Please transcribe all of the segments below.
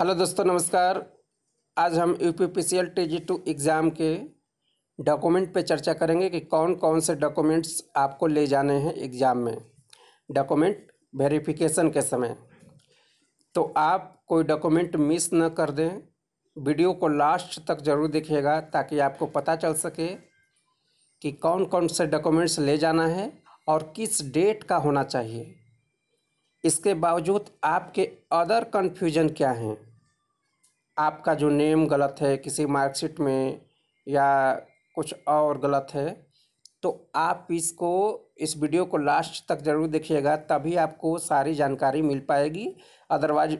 hello दोस्तों नमस्कार आज हम U P P C L T G two exam के डॉक्यूमेंट पे चर्चा करेंगे कि कौन कौन से डॉक्यूमेंट्स आपको ले जाने हैं एग्ज़ाम में डॉक्यूमेंट वेरिफिकेशन के समय तो आप कोई डॉक्यूमेंट मिस न कर दें वीडियो को लास्ट तक ज़रूर देखिएगा ताकि आपको पता चल सके कि कौन कौन से डॉक्यूमेंट्स ले जाना है और किस डेट का होना चाहिए इसके बावजूद आपके अदर कन्फ्यूजन क्या हैं आपका जो नेम गलत है किसी मार्कशीट में या कुछ और गलत है तो आप इसको इस वीडियो को लास्ट तक ज़रूर देखिएगा तभी आपको सारी जानकारी मिल पाएगी अदरवाइज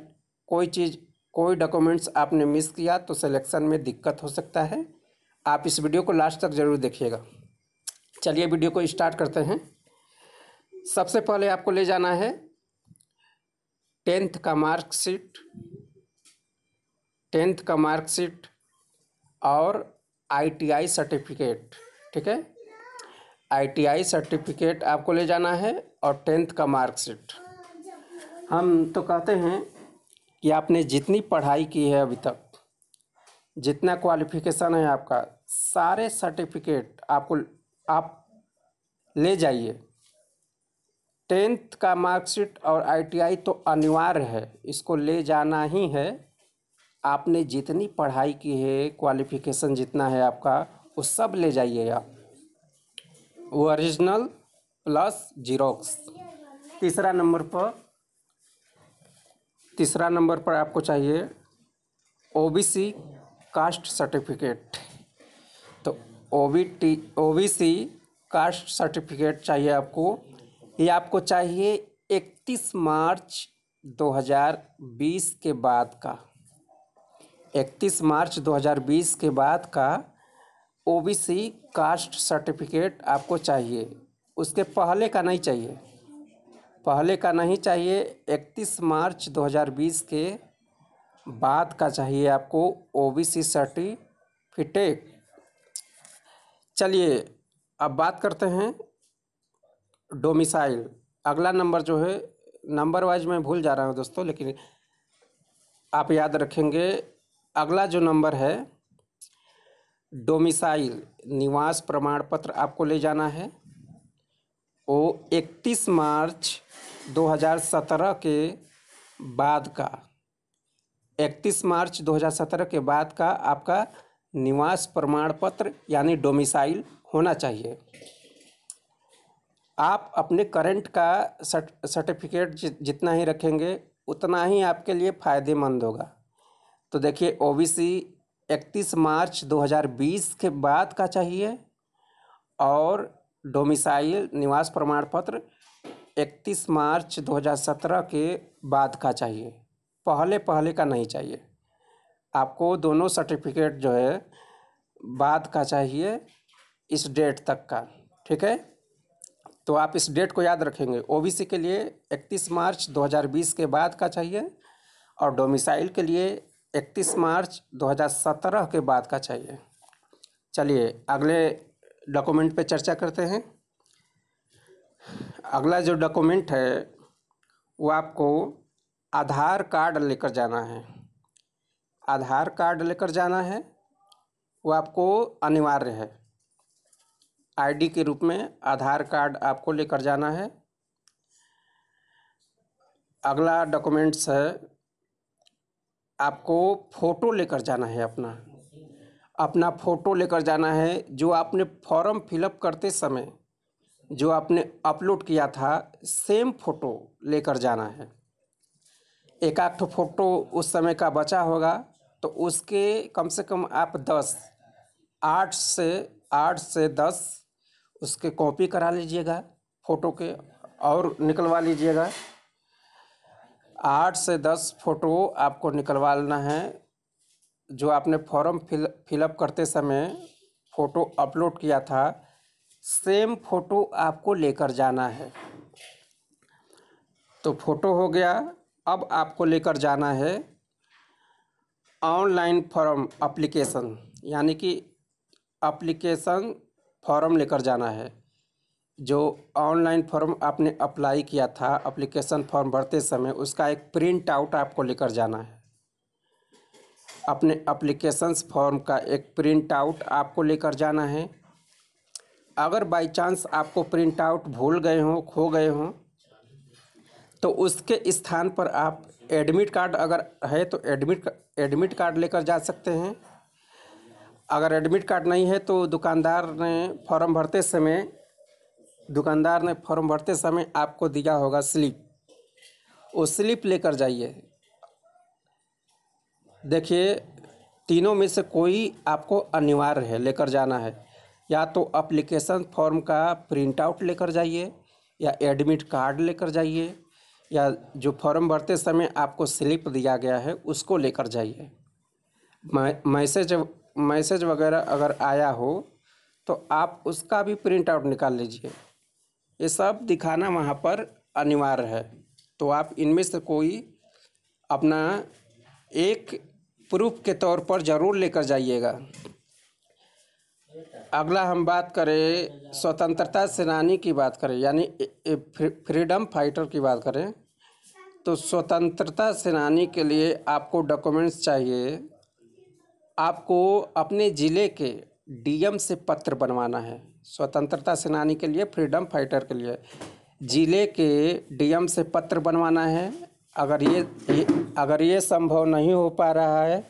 कोई चीज़ कोई डॉक्यूमेंट्स आपने मिस किया तो सिलेक्शन में दिक्कत हो सकता है आप इस वीडियो को लास्ट तक ज़रूर देखिएगा चलिए वीडियो को स्टार्ट करते हैं सबसे पहले आपको ले जाना है टेंथ का मार्कशीट टेंथ का मार्कशीट और आईटीआई सर्टिफिकेट ठीक है आईटीआई सर्टिफिकेट आपको ले जाना है और टेंथ का मार्कशीट हम तो कहते हैं कि आपने जितनी पढ़ाई की है अभी तक जितना क्वालिफिकेशन है आपका सारे सर्टिफिकेट आपको आप ले जाइए टेंथ का मार्कशीट और आईटीआई तो अनिवार्य है इसको ले जाना ही है आपने जितनी पढ़ाई की है क्वालिफिकेशन जितना है आपका वो सब ले जाइएगा ओरिजिनल प्लस जीरोक्स तीसरा नंबर पर तीसरा नंबर पर आपको चाहिए ओबीसी कास्ट सर्टिफिकेट तो ओबीटी ओबीसी कास्ट सर्टिफिकेट चाहिए आपको ये आपको चाहिए इकतीस मार्च 2020 के बाद का इकतीस मार्च 2020 के बाद का ओबीसी कास्ट सर्टिफिकेट आपको चाहिए उसके पहले का नहीं चाहिए पहले का नहीं चाहिए 31 मार्च 2020 के बाद का चाहिए आपको ओबीसी सर्टिफिकेट चलिए अब बात करते हैं डोमिसाइल अगला नंबर जो है नंबर वाइज मैं भूल जा रहा हूँ दोस्तों लेकिन आप याद रखेंगे अगला जो नंबर है डोमिसाइल निवास प्रमाण पत्र आपको ले जाना है वो 31 मार्च 2017 के बाद का 31 मार्च 2017 के बाद का आपका निवास प्रमाण पत्र यानी डोमिसाइल होना चाहिए आप अपने करंट का सर्टिफिकेट जितना ही रखेंगे उतना ही आपके लिए फ़ायदेमंद होगा तो देखिए ओबीसी 31 मार्च 2020 के बाद का चाहिए और डोमिसाइल निवास प्रमाण पत्र 31 मार्च 2017 के बाद का चाहिए पहले पहले का नहीं चाहिए आपको दोनों सर्टिफिकेट जो है बाद का चाहिए इस डेट तक का ठीक है तो आप इस डेट को याद रखेंगे ओबीसी के लिए 31 मार्च 2020 के बाद का चाहिए और डोमिसाइल के लिए इकतीस मार्च 2017 के बाद का चाहिए चलिए अगले डॉक्यूमेंट पे चर्चा करते हैं अगला जो डॉक्यूमेंट है वो आपको आधार कार्ड लेकर जाना है आधार कार्ड लेकर जाना है वो आपको अनिवार्य है आईडी के रूप में आधार कार्ड आपको लेकर जाना है अगला डॉक्यूमेंट्स है आपको फ़ोटो लेकर जाना है अपना अपना फ़ोटो लेकर जाना है जो आपने फॉर्म फिलअप करते समय जो आपने अपलोड किया था सेम फ़ोटो लेकर जाना है एक आठ फ़ोटो उस समय का बचा होगा तो उसके कम से कम आप दस आठ से आठ से दस उसके कॉपी करा लीजिएगा फ़ोटो के और निकलवा लीजिएगा आठ से दस फ़ोटो आपको निकलवाना है जो आपने फॉर्म फिल फिलअप करते समय फ़ोटो अपलोड किया था सेम फ़ोटो आपको लेकर जाना है तो फ़ोटो हो गया अब आपको लेकर जाना है ऑनलाइन फॉर्म अप्लीकेशन यानी कि अप्लीकेशन फॉर्म लेकर जाना है जो ऑनलाइन फॉर्म आपने अप्लाई किया था अप्लीकेशन फॉर्म भरते समय उसका एक प्रिंट आउट आपको लेकर जाना है अपने अप्लीकेशंस फॉर्म का एक प्रिंट आउट आपको लेकर जाना है अगर बाय चांस आपको प्रिंट आउट भूल गए हों खो गए हों तो उसके स्थान पर आप एडमिट कार्ड अगर है तो एडमिट एडमिट कार्ड लेकर जा सकते हैं अगर एडमिट कार्ड नहीं है तो दुकानदार ने फॉर्म भरते समय दुकानदार ने फॉर्म भरते समय आपको दिया होगा स्लिप वो स्लिप लेकर जाइए देखिए तीनों में से कोई आपको अनिवार्य है लेकर जाना है या तो अप्लीकेशन फॉर्म का प्रिंट आउट लेकर जाइए या एडमिट कार्ड लेकर जाइए या जो फॉर्म भरते समय आपको स्लिप दिया गया है उसको लेकर जाइए मैसेज मैसेज वगैरह अगर आया हो तो आप उसका भी प्रिंट आउट निकाल लीजिए ये सब दिखाना वहाँ पर अनिवार्य है तो आप इनमें से कोई अपना एक प्रूफ के तौर पर ज़रूर लेकर जाइएगा अगला हम बात करें स्वतंत्रता सेनानी की बात करें यानी फ्रीडम फाइटर की बात करें तो स्वतंत्रता सेनानी के लिए आपको डॉक्यूमेंट्स चाहिए आपको अपने ज़िले के डीएम से पत्र बनवाना है स्वतंत्रता सेनानी के लिए फ्रीडम फाइटर के लिए ज़िले के डीएम से पत्र बनवाना है अगर ये, ये अगर ये संभव नहीं हो पा रहा है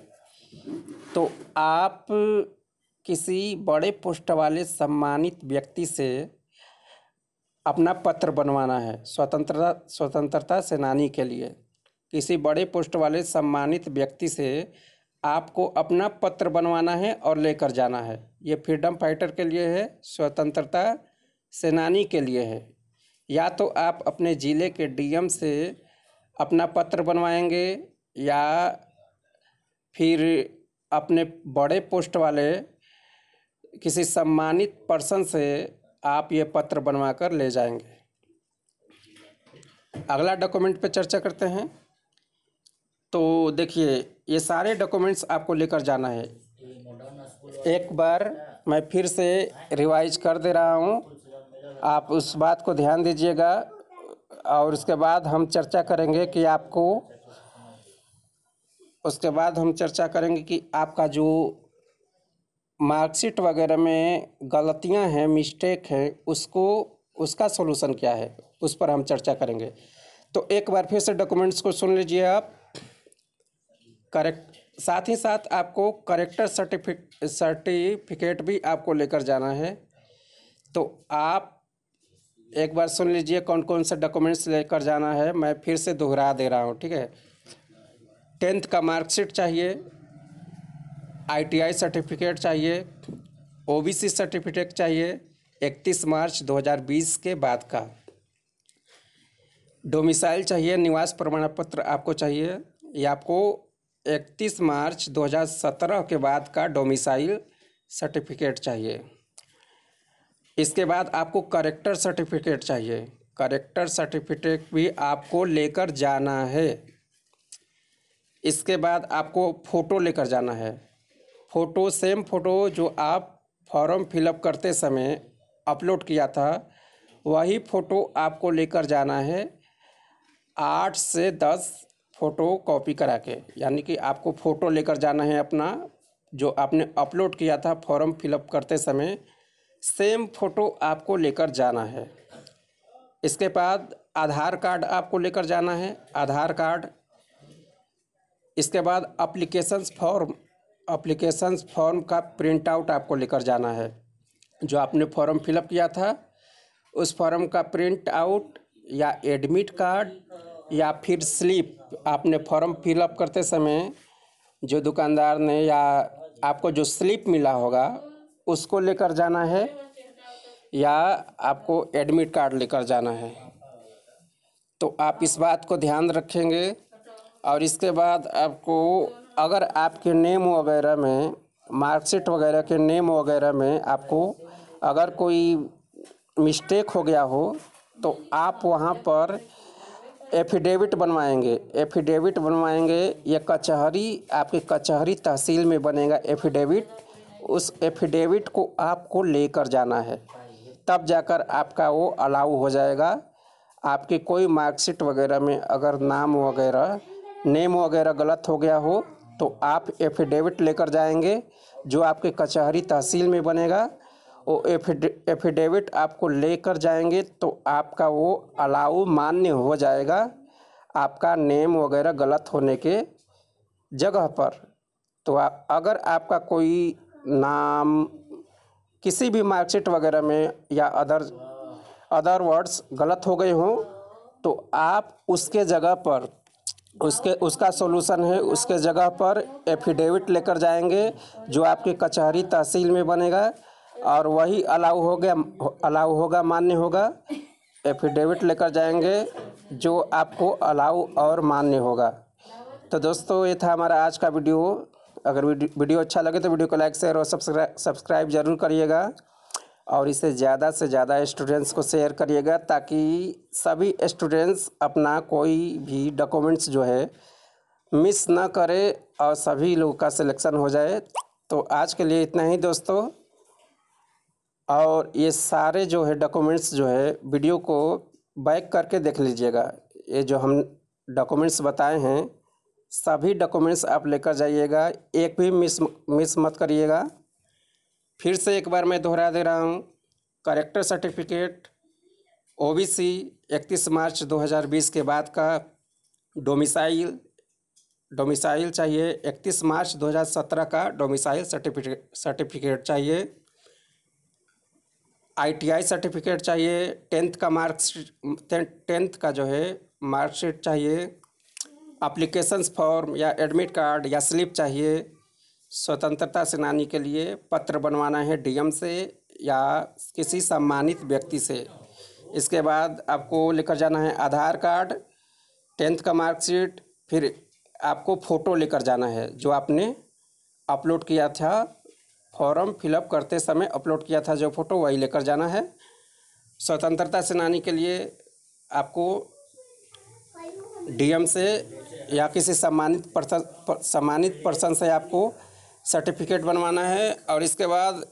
तो आप किसी बड़े पोस्ट वाले सम्मानित व्यक्ति से अपना पत्र बनवाना है स्वतंत्रता स्वतंत्रता सेनानी के लिए किसी बड़े पोस्ट वाले सम्मानित व्यक्ति से आपको अपना पत्र बनवाना है और लेकर जाना है ये फ्रीडम फाइटर के लिए है स्वतंत्रता सेनानी के लिए है या तो आप अपने ज़िले के डीएम से अपना पत्र बनवाएंगे या फिर अपने बड़े पोस्ट वाले किसी सम्मानित पर्सन से आप ये पत्र बनवा कर ले जाएंगे अगला डॉक्यूमेंट पे चर्चा करते हैं तो देखिए ये सारे डॉक्यूमेंट्स आपको लेकर जाना है एक बार मैं फिर से रिवाइज कर दे रहा हूँ आप उस बात को ध्यान दीजिएगा और उसके बाद हम चर्चा करेंगे कि आपको उसके बाद हम चर्चा करेंगे कि आपका जो मार्कशीट वगैरह में गलतियां हैं मिस्टेक हैं उसको उसका सोलूसन क्या है उस पर हम चर्चा करेंगे तो एक बार फिर से डॉक्यूमेंट्स को सुन लीजिए आप करेक्ट साथ ही साथ आपको करेक्टर सर्टिफिक सर्टिफिकेट भी आपको लेकर जाना है तो आप एक बार सुन लीजिए कौन कौन से डॉक्यूमेंट्स लेकर जाना है मैं फिर से दोहरा दे रहा हूँ ठीक है टेंथ का मार्कशीट चाहिए आईटीआई सर्टिफिकेट चाहिए ओबीसी सर्टिफिकेट चाहिए इकतीस मार्च 2020 के बाद का डोमिसाइल चाहिए निवास प्रमाण पत्र आपको चाहिए या आपको इकतीस मार्च 2017 के बाद का डोमिसाइल सर्टिफिकेट चाहिए इसके बाद आपको करेक्टर सर्टिफिकेट चाहिए करेक्टर सर्टिफिकेट भी आपको लेकर जाना है इसके बाद आपको फ़ोटो लेकर जाना है फ़ोटो सेम फ़ोटो जो आप फॉर्म फिलअप करते समय अपलोड किया था वही फ़ोटो आपको लेकर जाना है आठ से दस फ़ोटो कॉपी करा के यानी कि आपको फ़ोटो लेकर जाना है अपना जो आपने अपलोड किया था फॉर्म फिलअप करते समय सेम फ़ोटो आपको लेकर जाना है इसके बाद आधार कार्ड आपको लेकर जाना है आधार कार्ड इसके बाद अप्लीकेशंस फॉर्म अप्लीकेशंस फॉर्म का प्रिंट आउट आपको लेकर जाना है जो आपने फॉर्म फिलअप किया था उस फॉर्म का प्रिंट आउट या एडमिट कार्ड या फिर स्लिप आपने फॉर्म फिलअप करते समय जो दुकानदार ने या आपको जो स्लिप मिला होगा उसको लेकर जाना है या आपको एडमिट कार्ड लेकर जाना है तो आप इस बात को ध्यान रखेंगे और इसके बाद आपको अगर आपके नेम वगैरह में मार्कशीट वगैरह के नेम वगैरह में आपको अगर कोई मिस्टेक हो गया हो तो आप वहाँ पर एफिडेविट बनवाएंगे एफिडेविट बनवाएंगे या कचहरी आपके कचहरी तहसील में बनेगा एफिडेविट उस एफिडेविट को आपको लेकर जाना है तब जाकर आपका वो अलाउ हो जाएगा आपके कोई मार्कशीट वगैरह में अगर नाम वगैरह नेम वगैरह गलत हो गया हो तो आप एफिडेविट लेकर जाएंगे जो आपके कचहरी तहसील में बनेगा वो एफिडेविट आपको लेकर जाएंगे तो आपका वो अलाउ मान्य हो जाएगा आपका नेम वगैरह गलत होने के जगह पर तो आप अगर आपका कोई नाम किसी भी मार्कशीट वगैरह में या अदर अदर वर्ड्स गलत हो गए हों तो आप उसके जगह पर उसके उसका सोलूसन है उसके जगह पर एफिडेविट लेकर जाएंगे जो आपके कचहरी तहसील में बनेगा और वही अलाउ हो गया अलाउ होगा मान्य होगा एफिडेविट लेकर जाएंगे जो आपको अलाउ और मान्य होगा तो दोस्तों ये था हमारा आज का वीडियो अगर वीडियो अच्छा लगे तो वीडियो को लाइक शेयर और सब्सक्राइब सब्सक्राइब ज़रूर करिएगा और इसे ज़्यादा से ज़्यादा स्टूडेंट्स को शेयर करिएगा ताकि सभी स्टूडेंट्स अपना कोई भी डॉक्यूमेंट्स जो है मिस ना करें और सभी लोग का सिलेक्शन हो जाए तो आज के लिए इतना ही दोस्तों और ये सारे जो है डॉक्यूमेंट्स जो है वीडियो को बैक करके देख लीजिएगा ये जो हम डॉक्यूमेंट्स बताए हैं सभी डॉक्यूमेंट्स आप लेकर जाइएगा एक भी मिस मिस मत करिएगा फिर से एक बार मैं दोहरा दे रहा हूँ करेक्टर सर्टिफिकेट ओबीसी 31 मार्च 2020 के बाद का डोमिसाइल डोमिसाइल चाहिए 31 मार्च 2017 का डोमिसाइल सर्टिफिकेट सर्टिफिकेट चाहिए आईटीआई सर्टिफिकेट चाहिए टेंथ का मार्क्स टेंथ का जो है मार्कशीट चाहिए अप्लीकेशंस फॉर्म या एडमिट कार्ड या स्लिप चाहिए स्वतंत्रता सेनानी के लिए पत्र बनवाना है डीएम से या किसी सम्मानित व्यक्ति से इसके बाद आपको लेकर जाना है आधार कार्ड टेंथ का मार्कशीट फिर आपको फ़ोटो लेकर जाना है जो आपने अपलोड किया था फॉर्म फिलअप करते समय अपलोड किया था जो फ़ोटो वही लेकर जाना है स्वतंत्रता सेनानी के लिए आपको डीएम से या किसी सम्मानित पर्सन पर, सम्मानित पर्सन से आपको सर्टिफिकेट बनवाना है और इसके बाद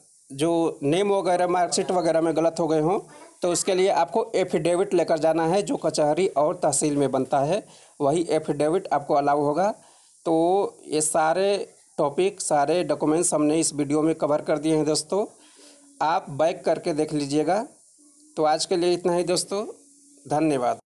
जो नेम वगैरह मार्कशीट वगैरह में गलत हो गए हों तो उसके लिए आपको एफिडेविट लेकर जाना है जो कचहरी और तहसील में बनता है वही एफिडेविट आपको अलाउ होगा तो ये सारे टॉपिक सारे डॉक्यूमेंट्स हमने इस वीडियो में कवर कर दिए हैं दोस्तों आप बैक करके देख लीजिएगा तो आज के लिए इतना ही दोस्तों धन्यवाद